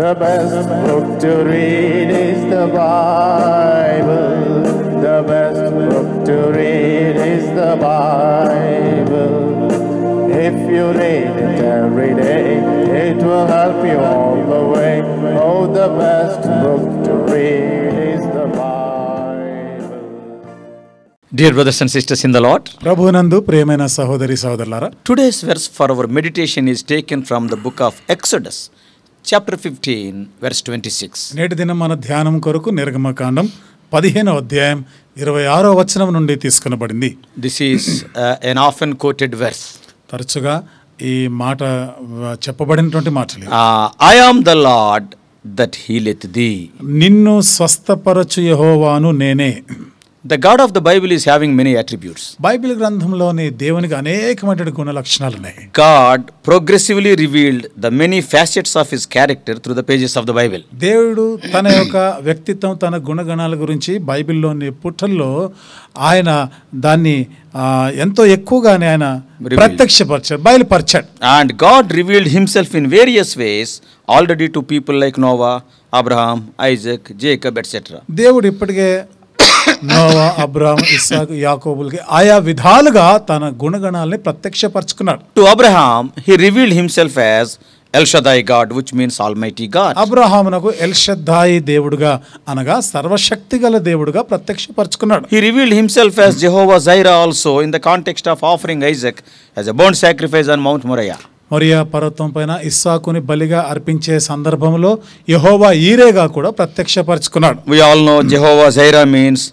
The best book to read is the Bible. The best book to read is the Bible. If you read it every day, it will help you all the way. Oh, the best book to read is the Bible. Dear brothers and sisters in the Lord, Nandu Premena Sahodari సహోదరులారా Today's verse for our meditation is taken from the book of Exodus. Chapter fifteen verse twenty six నేటి దినం మన ధ్యానం కొరకు నిర్గమకాండం పదిహేనవ అధ్యాయం ఇరవై ఆరో వచనం నుండి తీసుకునబడింది దిస్ ఈస్ ఎన్ ఆఫ్ అండ్ కోటెడ్ వెర్స్ తరచుగా ఈ మాట చెప్పబడినటువంటి మాటలు I am the Lord that healeth thee నిన్ను స్వస్థపరచు యహోవాను నేనే the God of the Bible is having many attributes Bible గ్రంథంలోని దేవునికి అనేకమైన గుణ లక్షణాలు ఉన్నాయి God progressively revealed the many facets of his character through the pages of the Bible దేవుడు తన యొక్క వ్యక్తిత్వం తన గుణగణాల గురించి బైబిల్లోని పుట్టల్లో ఆయన దాన్ని ఎంతో ఎక్కువగానే ఆయన ప్రత్యక్షపరచాడు బయలుపరచాడు and God revealed himself in various ways already to people like Noah Abraham Isaac Jacob etcetera దేవుడు ఇప్పటికే నోవా అబ్రాహం ఇస్సాకు యాకోబులకి ఆయా విధాలుగా తన గుణగణాలని ప్రత్యక్షపరచుకున్నాడు to Abraham he revealed himself as El Shaddai God which means almighty God అబ్రహామునకు ఎల్షదాయ్ దేవుడుగా అనగా సర్వశక్తి గల దేవుడుగా ప్రత్యక్షపరచుకున్నాడు he revealed himself as Jehovah Jireh also in the context of offering Isaac as a bone sacrifice on Mount Moriah Moriah పర్వతం పైన ఇస్సాకుని బలిగా అర్పించే సందర్భంలో యహోవా ఈరేగా కూడా ప్రత్యక్షపరచుకున్నాడు we all know Jehovah Jireh means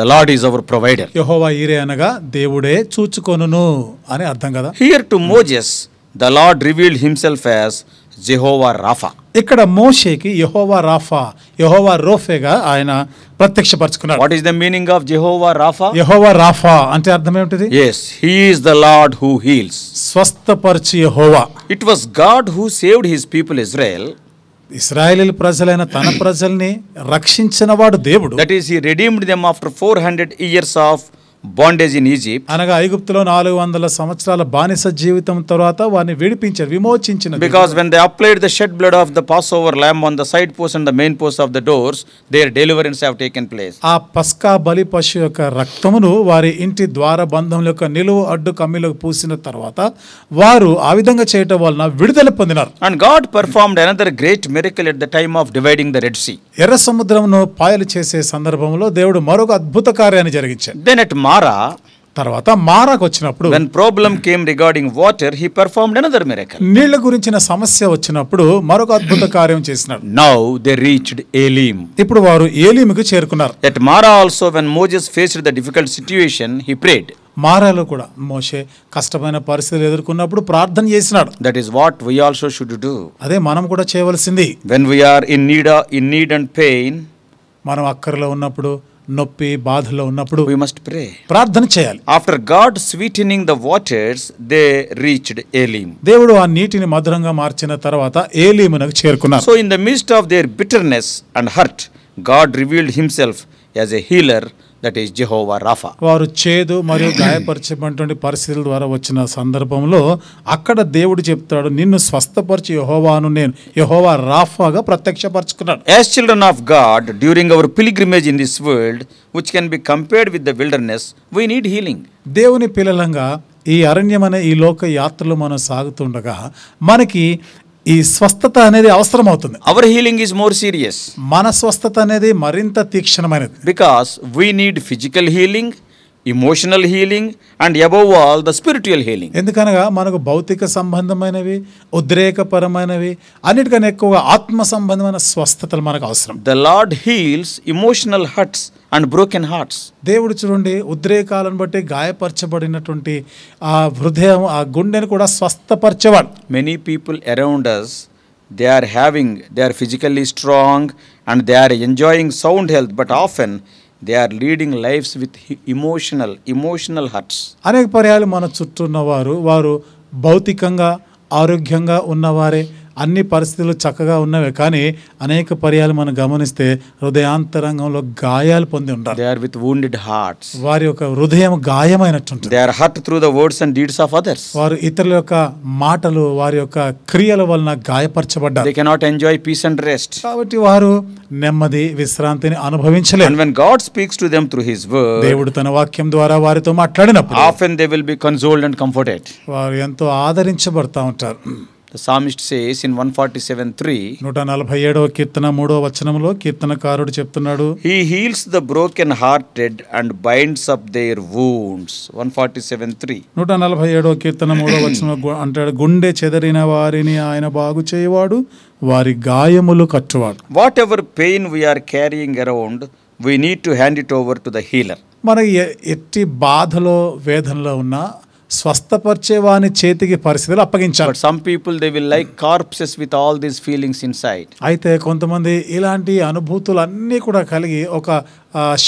the Lord is our provider యహోవా ఈరే అనగా దేవుడే చూచుకొనును అని అర్థం కదా here to Moses the Lord revealed himself as Jehovah Rapha ఇక్కడ మోషేకి యహోవా రాఫా యహోవా రోఫేగా ఆయన ప్రత్యక్షపరచుకున్నారు what is the meaning of Jehovah Rapha యహోవా రాఫా అంటే అర్థం ఏమిటిది yes he is the Lord who heels స్వస్థపరచు యహోవా it was God who saved his people Israel ఇస్రాయేల్ ప్రజలైన తన ప్రజల్ని రక్షించిన వాడు దేవుడు that is he redeemed them after four hundred years of bondage in Egypt అనగా ఐగుప్తులో నాలుగు వందల సంవత్సరాల బానిస జీవితం తర్వాత వారిని విడిపించారు విమోచించిన because when they applied the shed blood of the passover lamb on the side post and the main post of the doors their deliverance have taken place ఆ పస్కా బలి పశు యొక్క రక్తమును వారి ఇంటి ద్వార బంధం యొక్క నిలువు అడ్డు కమ్మిలకు పూసిన తర్వాత వారు ఆ విధంగా చేయటం వలన విడుదల పొందినారు and God performed another great miracle at the time of dividing the Red Sea ఎర్ర సముద్రమును పాయలు చేసే సందర్భంలో దేవుడు మరొక అద్భుత కార్యాన్ని జరిగించారు దెన్ ఎట్ మారా తర్వాత మారాకు వచ్చినప్పుడు when problem came regarding water he performed another miracle నీళ్ల గురించిన సమస్య వచ్చినప్పుడు మరొక అద్భుత కార్యం చేసినాడు నౌ దే రీచ్డ్ ఏలీం ఇప్పుడు వారు ఏలీముకు చేరుకున్నారు at Marah also when Moses faced the difficult situation he prayed మారాలో కూడా మోషే కష్టమైన పరిస్థితులు ఎదుర్కొన్నప్పుడు ప్రార్థన చేసినాడు that is what we also should do అదే మనం కూడా చేయవలసింది when we are in need in need and pain మనం అక్కర్లో ఉన్నప్పుడు నొప్పి బాధలో ఉన్నప్పుడు వి మస్ట్ ప్రే ప్రార్థన చేయాలి after God sweetening the waters they reached Elim దేవుడు ఆ నీటిని మధురంగా మార్చిన తర్వాత ఏలీమునకు చేరుకున్నారు so in the midst of their bitterness and hurt God revealed himself as a healer that is Jehovah Rapha వారు చేదు మరియు గాయపరిచేటువంటి పరిస్థితుల ద్వారా వచ్చిన సందర్భంలో అక్కడ దేవుడు చెప్తాడు నిన్ను స్వస్థపరిచి యహోవాను నేను యహోవా రాఫాగా ప్రత్యక్షపరచుకున్నాడు as children of God during our pilgrimage in this world which can be compared with the wilderness we need healing దేవుని పిల్లలంగా ఈ అరణ్యం అనే ఈ లోక యాత్రలు మనం సాగుతుండగా మనకి ఈ స్వస్థత అనేది అవసరం అవుతుంది our healing is more serious మన స్వస్థత అనేది మరింత తీక్షణమైనది because we need physical healing emotional healing and above all the spiritual healing ఎందుకనగా మనకు భౌతిక సంబంధమైనవి ఉద్రేకపరమైనవి అన్నిటికన్నా ఎక్కువగా ఆత్మ సంబంధమైన స్వస్థతలు మనకు అవసరం the Lord heals emotional hurts and broken hearts దేవుడు చూడండి ఉద్రేకాలను బట్టి గాయపరచబడినటువంటి ఆ హృదయం ఆ గుండెను కూడా స్వస్థపరచేవాడు many people around us they are having they are physically strong and they are enjoying sound health but often they are leading lives with emotional emotional hurts అనేక పర్యాలు మన చుట్టూ ఉన్నవారు వారు భౌతికంగా ఆరోగ్యంగా ఉన్నవారే అన్ని పరిస్థితులు చక్కగా ఉన్నవి కానీ అనేక పర్యాలు మనం గమనిస్తే హృదయాంతరంగంలో గాయాలు పొంది ఉంటారు విత్ వూండెడ్ హార్ట్స్ వారి యొక్క హృదయం గాయమైనట్టు they are hurt through the words and deeds of others వారు ఇతరుల యొక్క మాటలు వారి యొక్క క్రియల వలన గాయపరచబడ్డారు they cannot enjoy peace and rest కాబట్టి వారు నెమ్మది విశ్రాంతిని అనుభవించలేదు when God speaks to them through his word దేవుడు తన వాక్యం ద్వారా వారితో మాట్లాడినప్పుడు and they will be consoled and comforted వారు ఎంతో ఆదరించబడతా ఉంటారు The psalmist says in నలభై 147వ కీర్తన 3వ వచనంలో కీర్తనకారుడు చెప్తున్నాడు He heals the broken hearted and binds up their wounds నలభై 147వ కీర్తన 3వ వచనంలో అంటాడు గుండె చెదరిన వారిని ఆయన బాగు చేయవాడు వారి గాయములు కట్టువాడు whatever pain we are carrying around we need to hand it over to the healer మన ఎట్టి బాధలో వేదనలో ఉన్నా స్వస్థపరిచేవాని చేతికి పరిస్థితులు అప్పగించారు some people they will like corpses with all these feelings inside అయితే కొంతమంది ఇలాంటి అనుభూతులు అన్నీ కూడా కలిగి ఒక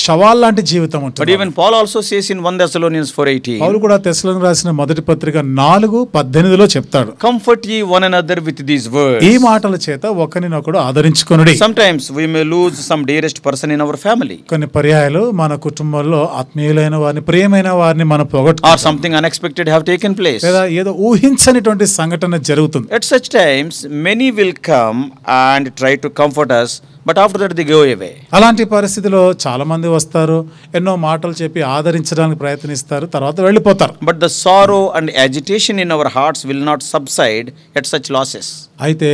శవాల్ లాంటి జీవితం ఉంటుంది but even Paul also says in 1 Thessalonians 4:18 పౌలు కూడా థెస్సలోనియన్ రాసిన మొదటి పత్రిక నాలుగు పద్దెనిమిదిలో చెప్తాడు కంఫర్ట్ ఈ one and another with these words ఈ మాటల చేత ఒకరినొకడు ఆదరించుకొని sometimes we may lose some dearest person in our family కొన్ని పర్యాయాలు మన కుటుంబంలో ఆత్మీయులైన వారిని ప్రియమైన వారిని మనం పొగొట్టు or something unexpected have taken place లేదా ఏదో ఊహించనిటువంటి సంఘటన జరుగుతుంది at such times many will come and try to comfort us but after that they go away అలాంటి పరిస్థితిలో చాలా మంది వస్తారు ఎన్నో మాటలు చెప్పి ఆదరించడానికి ప్రయత్నిస్తారు తర్వాత వెళ్ళిపోతారు but the sorrow and agitation in our hearts will not subside at such losses అయితే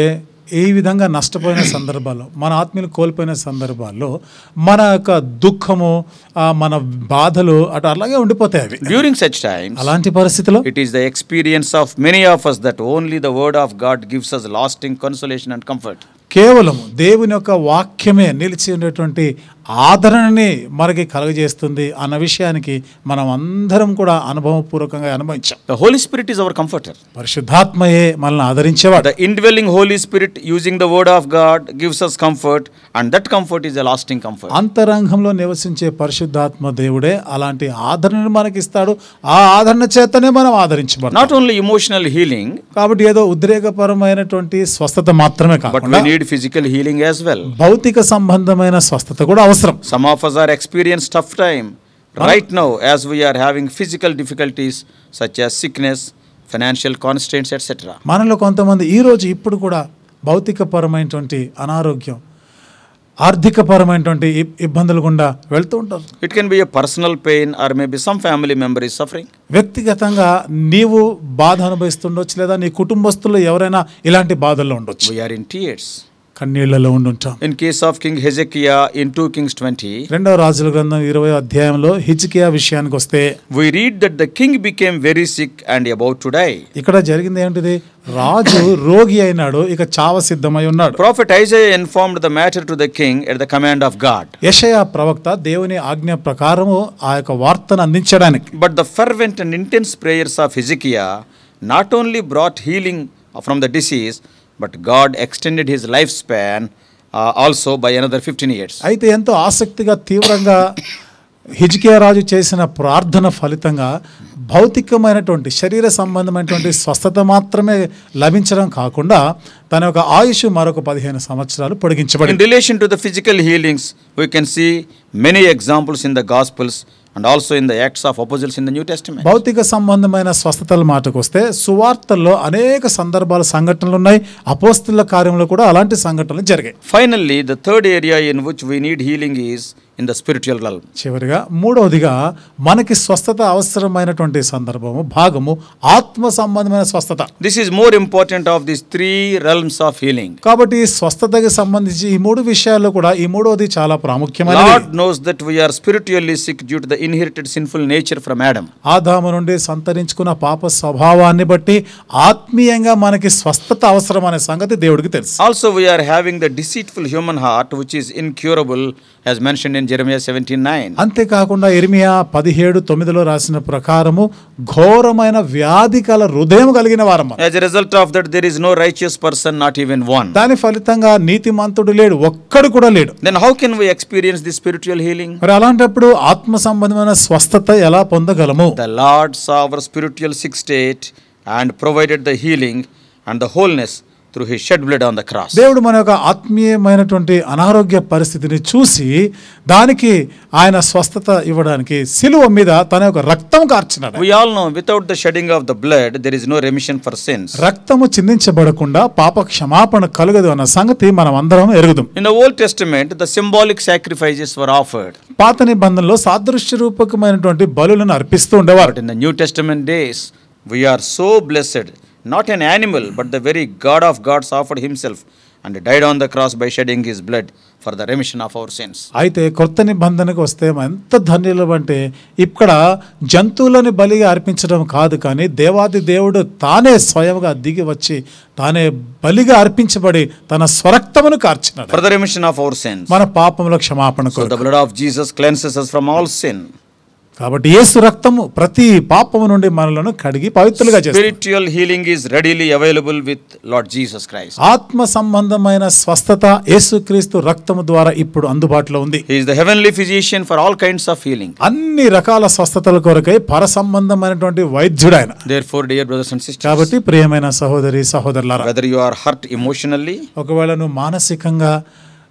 ఏ విధంగా నష్టపోయిన సందర్భాల్లో మన ఆత్మీయులు కోల్పోయిన సందర్భాల్లో మన యొక్క దుఃఖము మన బాధలు అటు అలాగే ఉండిపోతాయి అవి డ్యూరింగ్ సచ్ టైమ్ అలాంటి పరిస్థితిలో it is the experience of many of us that only the word of God gives us lasting consolation and comfort కేవలం దేవుని యొక్క వాక్యమే నిలిచి ఉండేటువంటి ఆదరణని మనకి కలుగజేస్తుంది అన్న విషయానికి మనం అందరం కూడా అనుభవపూర్వకంగా అనుభవించాం the Holy Spirit is our comforter పరిశుద్ధాత్మయే మనల్ని ఆదరించేవాడు the indwelling Holy Spirit using the word of God gives us comfort and that comfort is a lasting comfort అంతరంగంలో నివసించే పరిశుద్ధాత్మ దేవుడే అలాంటి ఆదరణను మనకి ఇస్తాడు ఆ ఆదరణ చేతనే మనం ఆదరించబడతాం నాట్ ఓన్లీ ఇమోషనల్ హీలింగ్ కాబట్టి ఏదో ఉద్రేకపరమైనటువంటి స్వస్థత మాత్రమే కాదు need physical healing as well భౌతిక సంబంధమైన స్వస్థత కూడా అవసరం అవసరం some of us are experience tough time right now as we are having physical difficulties such as sickness financial constraints etcetera మనలో కొంతమంది ఈరోజు ఇప్పుడు కూడా భౌతికపరమైనటువంటి అనారోగ్యం ఆర్థికపరమైనటువంటి ఇబ్బందులు గుండా వెళ్తూ ఉంటారు it can be a personal pain or may be some family member is suffering వ్యక్తిగతంగా నీవు బాధ అనుభవిస్తుండొచ్చు లేదా నీ కుటుంబస్తులు ఎవరైనా ఇలాంటి బాధల్లో ఉండొచ్చు వీఆర్ ఇన్ టీయర్స్ కన్నీళ్లలో ఉండుంటాం in case of king Hezekiah in two Kings twenty రెండవ రాజుల గ్రంథం ఇరవై అధ్యాయంలో హిజకియా విషయానికి వస్తే we read that the king became very sick and about to die ఇక్కడ జరిగింది ఏంటిది రాజు రోగి అయినాడు ఇక చావ సిద్ధమై ఉన్నాడు prophet Isaiah informed the matter to the king at the command of God యషయ ప్రవక్త దేవుని ఆజ్ఞ ప్రకారము ఆ యొక్క వార్తను అందించడానికి but the fervent and intense prayers of Hezekiah not only brought healing from the disease but God extended his life span also by another fifteen years అయితే ఎంతో ఆసక్తిగా తీవ్రంగా హిజ్కియా రాజు చేసిన ప్రార్థన ఫలితంగా భౌతికమైనటువంటి శరీర సంబంధమైనటువంటి స్వస్థత మాత్రమే లభించడం కాకుండా తన యొక్క ఆయుష్ మరొక పదిహేను సంవత్సరాలు పొడిగించబడి relation to the physical healings we can see many examples in the Gospels and also in the Acts of Apostles in the New Testament భౌతిక సంబంధమైన స్వస్థతల మాటకు వస్తే సువార్తల్లో అనేక సందర్భాల సంఘటనలు ఉన్నాయి అపోస్తుల కార్యంలో కూడా అలాంటి సంఘటనలు జరిగాయి finally the third area in which we need healing is in the spiritual realm చివరిగా మూడవదిగా మనకి స్వస్థత అవసరమైనటువంటి సందర్భము భాగము ఆత్మ సంబంధమైన స్వస్థత this is more important of this three realms of healing కాబట్టి స్వస్థతకి సంబంధించి ఈ మూడు విషయాల్లో కూడా ఈ మూడవది చాలా ప్రాముఖ్యమైన knows that we are spiritually sick due to the inherited sinful nature from Adam ఆదాము నుండి సంతరించుకున్న పాప స్వభావాన్ని బట్టి ఆత్మీయంగా మనకి స్వస్థత అవసరం అనే సంగతి దేవుడికి తెలుసు also we are having the deceitful human heart which is incurable he's mention in Jeremiah seventeen nine అంతేకాకుండా ఎరిమియా పదిహేడు తొమ్మిదిలో రాసిన ప్రకారము ఘోరమైన వ్యాధి కల హృదయం కలిగిన వారం as result of that there is no righteous person not even one దాని ఫలితంగా నీతి మంతుడు లేడు ఒక్కడు కూడా లేడు then how can we experience the spiritual healing మరి అలాంటప్పుడు ఆత్మ సంబంధమైన స్వస్థత ఎలా పొందగలము the Lord's of spiritual six state and provided the healing and the wholeness through he shed blood on the cross దేవుడు మన యొక్క ఆత్మీయమైనటువంటి అనారోగ్య పరిస్థితిని చూసి దానికి ఆయన స్వస్థత ఇవ్వడానికి సిలువ మీద తన యొక్క రక్తం కార్చినాడు we all know without the shedding of the blood there is no remission for sins రక్తము చిందించబడకుండా పాప క్షమాపణ కలగదు అన్న సంగతి మనం అందరం ఎరుగుదాం in the Old Testament the symbolic sacrifices were offered పాత నిబంధనలో సాదృశ్య రూపకమైనటువంటి బలులను అర్పిస్తూ ఉండేవారు in the New Testament days we are so blessed not an animal but the very God of gods offered himself and died on the cross by shedding his blood for the remission of our sins అయితే కొత్త నిబంధనకు వస్తే ఎంత ధన్యులు అంటే ఇక్కడ జంతువులని బలిగా అర్పించడం కాదు కానీ దేవాది దేవుడు తానే స్వయంగా దిగి వచ్చి తానే బలిగా అర్పించబడి తన స్వరక్తమును కార్చినాడు for the remission of our sins మన పాపంలో క్షమాపణ the blood of Jesus cleanses from all sin కాబట్టి యేసు రక్తము ప్రతి పాపము నుండి మనలను కడిగి పవిత్రులుగా spiritual healing is readily available with Lord Jesus Christ ఆత్మ సంబంధమైన స్వస్థత యేసుక్రీస్తు రక్తము ద్వారా ఇప్పుడు అందుబాటులో ఉంది he is the heavenly physician for all kinds of healing అన్ని రకాల స్వస్థతల కొరకై పర సంబంధమైనటువంటి వైద్యుడు ఆయన therefore dear brothers and sisters కాబట్టి ప్రియమైన సహోదరి సహోదరులారా whether you are hurt emotionally ఒకవేళ నువ్వు మానసికంగా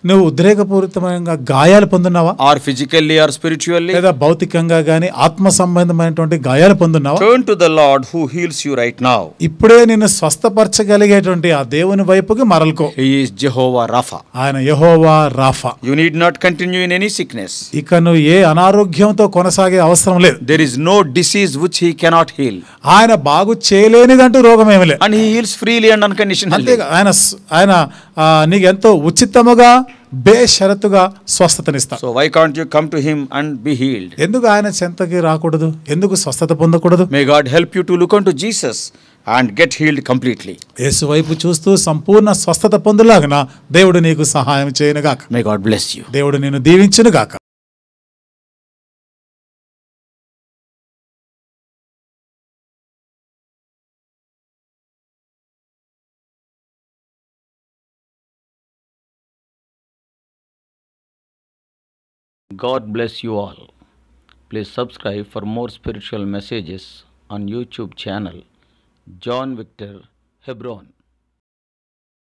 నువ్వు ఉద్రేకపూరితమైన గాయాలు పొందున్నావా ఆర్ ఫిజికల్లీ ఆర్ స్పిరిచువల్లీ లేదా భౌతికంగా గానీ ఆత్మ సంబంధమైనటువంటి గాయాలు పొందున్నావా turn to the Lord who heals you right now ఇప్పుడే నిన్ను స్వస్థపరచగలిగేటువంటి ఆ దేవుని వైపుకి మరల్కో హి ఇస్ జెహోవా రాఫా ఆయన యెహోవా రాఫా you need not continue in any sickness ఇక నువ్వు ఏ అనారోగ్యంతో కొనసాగే అవసరం లేదు there is no disease which he cannot heal ఆయన బాగు చేయలేనిదంటూ రోగం ఏమీ లేదు and he heals freely and అంతే ఆయన ఆయన నీకు ఎంతో ఉచితముగా బేషరతుగా స్వస్థతనిస్తాడు so why can't you come to him and be healed ఎందుకు ఆయన చెంతకి రాకూడదు ఎందుకు స్వస్థత పొందకూడదు may God help you to look on to Jesus and get healed completely యేసు వైపు చూస్తూ సంపూర్ణ స్వస్థత పొందులాగన దేవుడు నీకు సహాయం చేయనుగాక మే గాడ్ బ్లెస్ యు దేవుడు నిన్ను దీవించునుగాక God bless you all. Please subscribe for more spiritual messages on YouTube channel John Victor Hebron.